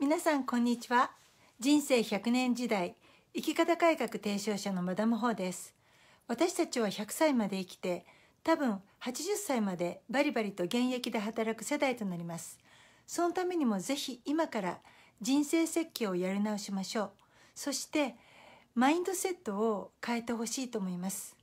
皆さんこんにちは人生100年時代生き方改革提唱者のマダム・ホーです私たちは100歳まで生きて多分80歳までバリバリと現役で働く世代となりますそのためにもぜひ今から人生設計をやり直しましょうそしてマインドセットを変えてほしいと思います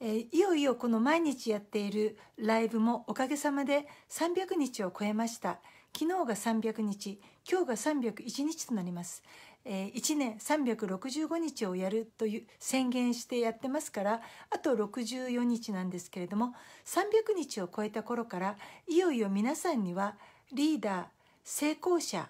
えいよいよこの毎日やっているライブもおかげさまで300日を超えました昨日が300日今日が301日となります、えー、1年365日をやるという宣言してやってますからあと64日なんですけれども300日を超えた頃からいよいよ皆さんにはリーダー成功者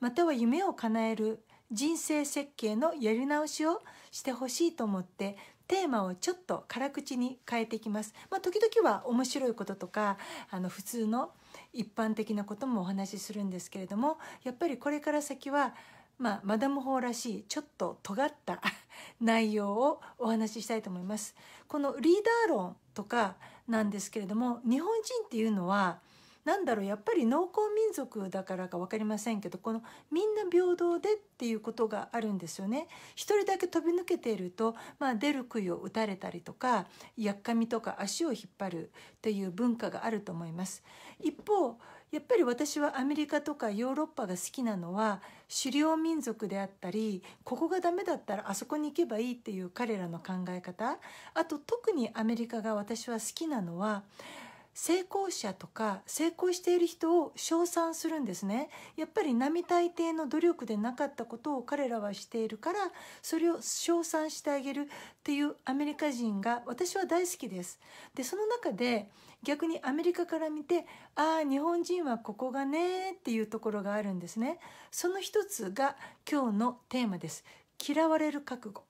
または夢を叶える人生設計のやり直しをしてほしいと思ってテーマをちょっと辛口に変えていきます。まあ、時々は面白いこととかあの普通の一般的なこともお話しするんですけれどもやっぱりこれから先は、まあ、マダム法らしいちょっと尖った 内容をお話ししたいと思います。このリーダー論とかなんですけれども日本人っていうのはなんだろうやっぱり農耕民族だからかわかりませんけどこのみんな平等でっていうことがあるんですよね。一人だけ飛び抜けていると、まあ、出る杭を打たれたりとかやっかみとか足を引っ張るという文化があると思います。一方やっぱり私はアメリカとかヨーロッパが好きなのは狩猟民族であったりここがダメだったらあそこに行けばいいっていう彼らの考え方あと特にアメリカが私は好きなのは成功者とか成功している人を称賛するんですねやっぱり並大抵の努力でなかったことを彼らはしているからそれを称賛してあげるっていうアメリカ人が私は大好きですでその中で逆にアメリカから見てああ日本人はここがねっていうところがあるんですねその一つが今日のテーマです嫌われる覚悟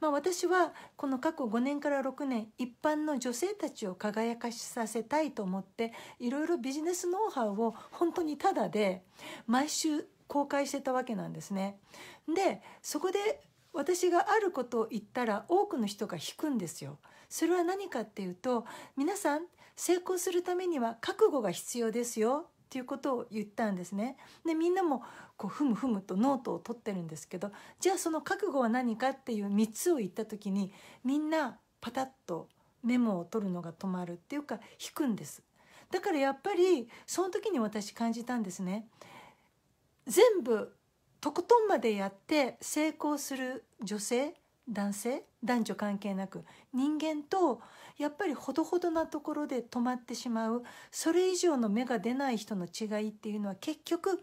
まあ、私はこの過去5年から6年一般の女性たちを輝かしさせたいと思っていろいろビジネスノウハウを本当にタダで毎週公開してたわけなんですね。でそこで私があることを言ったら多くの人が引くんですよ。それは何かっていうと皆さん成功するためには覚悟が必要ですよっていうことを言ったんですね。でみんなもこうふむふむとノートを取ってるんですけどじゃあその覚悟は何かっていう3つを言った時にみんなパタッとメモを取るのが止まるっていうか引くんです。だからやっぱりその時に私感じたんですね。全部とことんまでやって成功する女性男性男女関係なく人間とやっぱりほどほどなところで止まってしまうそれ以上の芽が出ない人の違いっていうのは結局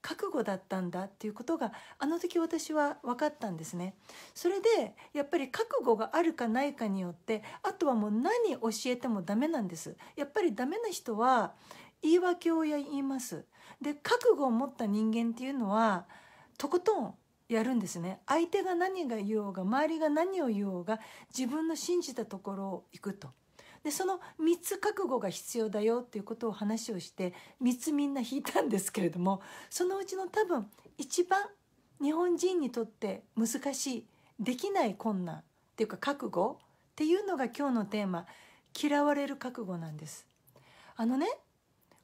覚悟だったんだっていうことがあの時私は分かったんですね。それでやっぱり覚悟があるかないかによってあとはもう何教えてもダメなんです。やっぱりダメな人は言い訳を言います。で覚悟を持った人間っていうのはとことんやるんですね相手が何が言おうが周りが何を言おうが自分の信じたところを行くとでその3つ覚悟が必要だよっていうことを話をして3つみんな引いたんですけれどもそのうちの多分一番日本人にとって難しいできない困難っていうか覚悟っていうのが今日のテーマ「嫌われる覚悟」なんです。あのね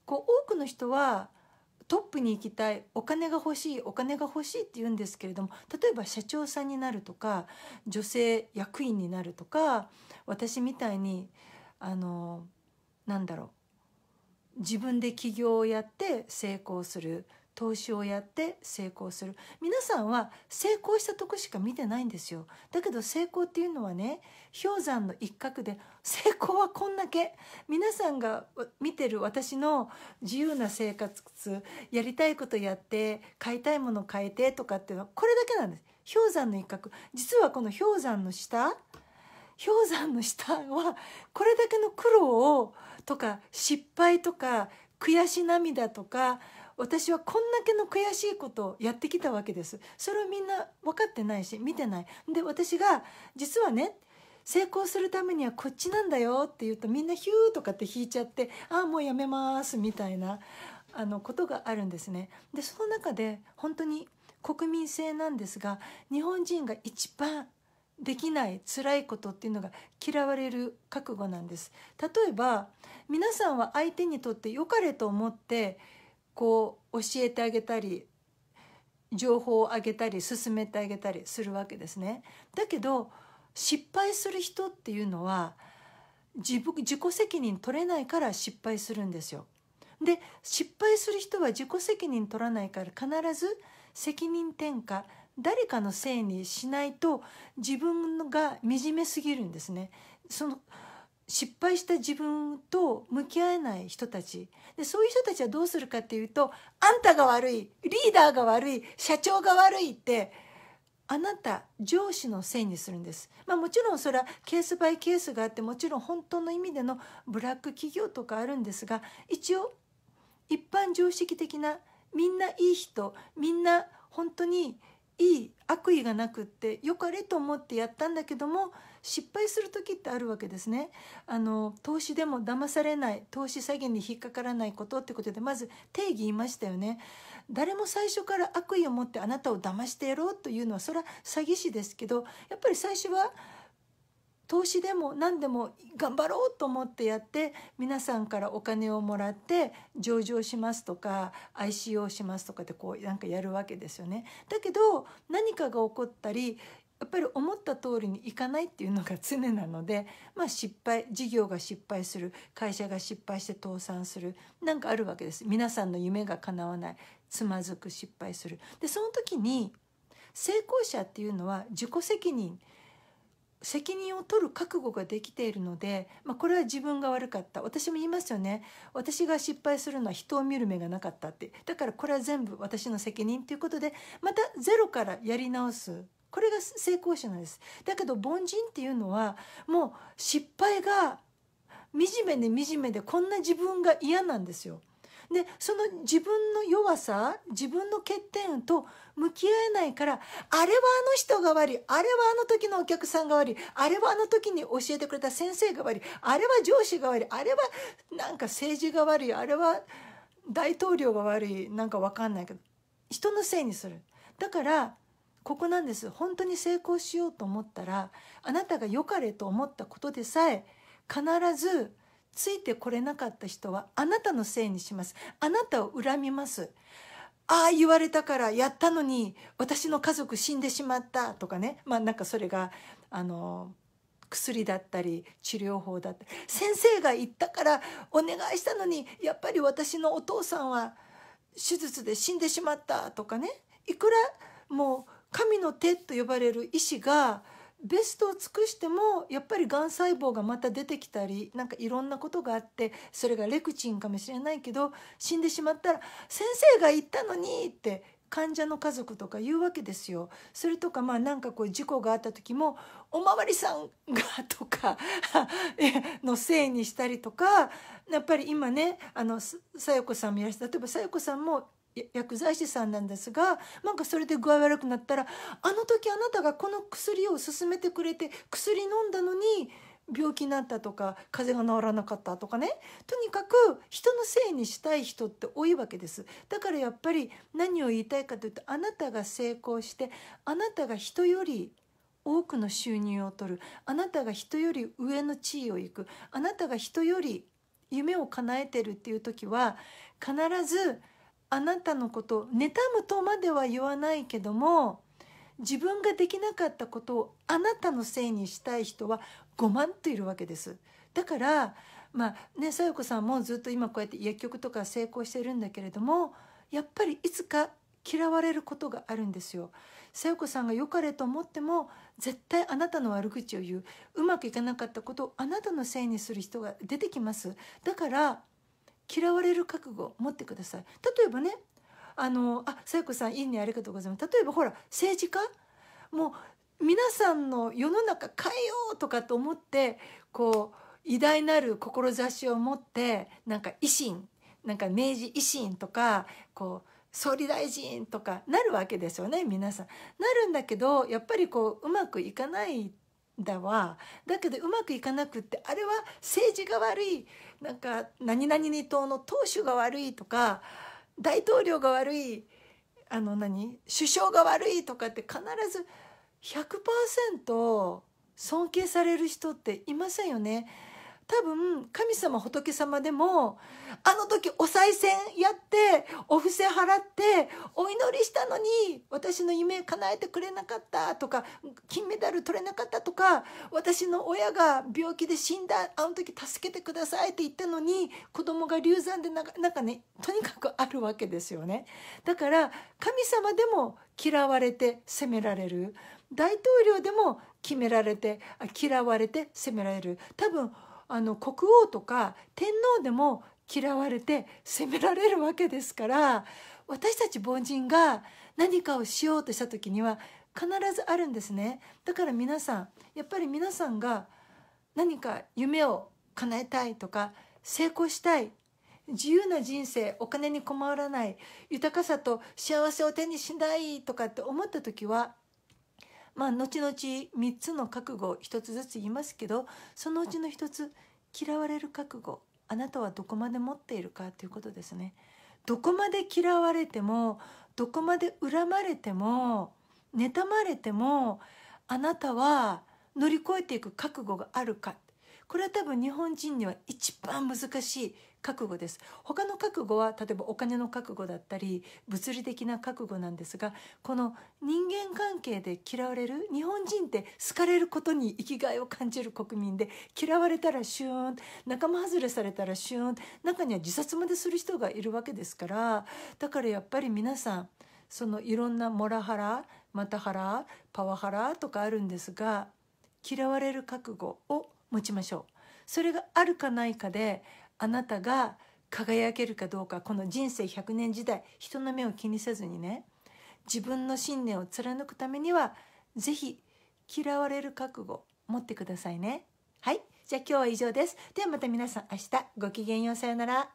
こう多くの人はトップに行きたいお金が欲しいお金が欲しいって言うんですけれども例えば社長さんになるとか女性役員になるとか私みたいにあのなんだろう自分で起業をやって成功する投資をやって成功する皆さんは成功したとこしか見てないんですよだけど成功っていうのはね氷山の一角で成功はこんだけ皆さんが見てる私の自由な生活やりたいことやって買いたいもの買えてとかっていうのはこれだけなんです氷山の一角実はこの氷山の下氷山の下はこれだけの苦労をとか失敗とか悔し涙とか私はこんだけの悔しいことをやってきたわけですそれをみんな分かってないし見てないで私が実はね成功するためにはこっちなんだよって言うとみんなヒューとかって引いちゃってああもうやめますみたいなあのことがあるんですね。でその中で本当に国民性なんですが日本人が一番できない辛いことっていうのが嫌われる覚悟なんです例えば皆さんは相手にとって良かれと思ってこう教えてあげたり情報をあげたり進めてあげたりするわけですね。だけど失敗する人っていうのは自己責任取れないから失敗するんですよ。で失敗する人は自己責任取らないから必ず責任転嫁誰かのせいにしないと自分が惨めすぎるんですね。その失敗した自分と向き合えない人たちでそういう人たちはどうするかっていうとあんたが悪いリーダーが悪い社長が悪いってあなた上司のせいにするんです、まあ、もちろんそれはケースバイケースがあってもちろん本当の意味でのブラック企業とかあるんですが一応一般常識的なみんないい人みんな本当にいい悪意がなくってよかれと思ってやったんだけども失敗する時ってあるわけですねあの投資でも騙されない投資詐欺に引っかからないことってことでまず定義言いましたよね誰も最初から悪意を持ってあなたを騙してやろうというのはそれは詐欺師ですけどやっぱり最初は投資でも何でも頑張ろうと思ってやって皆さんからお金をもらって上場しますとか ICO しますとかってこうなんかやるわけですよね。だけど何かが起こったりやっぱり思っった通りにいかないっていうのが常なので、まあ、失敗事業が失敗する会社が失敗して倒産するなんかあるわけです皆さんの夢が叶わないつまずく失敗するでその時に成功者っていうのは自己責任責任を取る覚悟ができているので、まあ、これは自分が悪かった私も言いますよね私が失敗するのは人を見る目がなかったってだからこれは全部私の責任ということでまたゼロからやり直すこれが成功者なんですだけど凡人っていうのはもう失敗が惨めで惨めでこんな自分が嫌なんですよでその自分の弱さ自分の欠点と向き合えないからあれはあの人が悪いあれはあの時のお客さんが悪いあれはあの時に教えてくれた先生が悪いあれは上司が悪いあれはなんか政治が悪いあれは大統領が悪いなんか分かんないけど人のせいにするだからここなんです本当に成功しようと思ったらあなたが良かれと思ったことでさえ必ずついてこれなかった人はあなたのせいにしますあなたを恨みますああ言われたからやったのに私の家族死んでしまったとかねまあなんかそれがあの薬だったり治療法だったり先生が言ったからお願いしたのにやっぱり私のお父さんは手術で死んでしまったとかねいくらもう神の手と呼ばれる医師がベストを尽くしてもやっぱりがん細胞がまた出てきたりなんかいろんなことがあってそれがレクチンかもしれないけど死んでしまったら「先生が言ったのに!」って患者の家族とか言うわけですよ。それとかまあなんかこう事故があった時も「おまわりさんが」とか のせいにしたりとかやっぱり今ねあのさよ子さんもいらっしゃ例えばさよ子さんも薬剤師さんなんですがなんかそれで具合悪くなったら「あの時あなたがこの薬を勧めてくれて薬飲んだのに病気になったとか風邪が治らなかったとかねとにかく人のせいにしたい人って多いわけですだからやっぱり何を言いたいかというとあなたが成功してあなたが人より多くの収入を取るあなたが人より上の地位を行くあなたが人より夢を叶えてるっていう時は必ずあなたのこと妬むとまでは言わないけども自分ができなかったことをあなたのせいにしたい人は5万といるわけです。だからまあね、さよ子さんもずっと今こうやって薬局とか成功してるんだけれどもやっぱりいつか嫌われることがあるんですよ。さよ子さんが良かれと思っても絶対あなたの悪口を言ううまくいかなかったことをあなたのせいにする人が出てきます。だから嫌われる覚悟を持ってください例えばねあのあさやこさんいいねありがとうございます例えばほら政治家もう皆さんの世の中変えようとかと思ってこう偉大なる志を持ってなんか維新なんか明治維新とかこう総理大臣とかなるわけですよね皆さん。なるんだけどやっぱりこううまくいかないだわだけどうまくいかなくってあれは政治が悪いなんか何々に党の党首が悪いとか大統領が悪いあの何首相が悪いとかって必ず100%尊敬される人っていませんよね。多分神様仏様でもあの時お賽銭やってお布施払ってお祈りしたのに私の夢叶えてくれなかったとか金メダル取れなかったとか私の親が病気で死んだあの時助けてくださいって言ったのに子供が流産でなんかねとにかくあるわけですよね。だから神様でも嫌われて責められる大統領でも決められて嫌われて責められる多分あの国王とか天皇でも嫌われて責められるわけですから私たち凡人が何かをしようとした時には必ずあるんですねだから皆さんやっぱり皆さんが何か夢を叶えたいとか成功したい自由な人生お金に困らない豊かさと幸せを手にしないとかって思った時はまあ後々3つの覚悟1つずつ言いますけどそのうちの1つ嫌われる覚悟あなたはどこまで持っているかということですね。どこまで嫌われてもどこまで恨まれても妬まれてもあなたは乗り越えていく覚悟があるかこれは多分日本人には一番難しい覚悟です他の覚悟は例えばお金の覚悟だったり物理的な覚悟なんですがこの人間関係で嫌われる日本人って好かれることに生きがいを感じる国民で嫌われたらシューン仲間外れされたらシューン中には自殺までする人がいるわけですからだからやっぱり皆さんそのいろんなモラハラマタハラパワハラとかあるんですが嫌われる覚悟を持ちましょう。それがあるかないかであなたが輝けるかどうかこの人生100年時代人の目を気にせずにね自分の信念を貫くためには是非嫌われる覚悟持ってくださいねはいじゃあ今日は以上ですではまた皆さん明日ごきげんようさようなら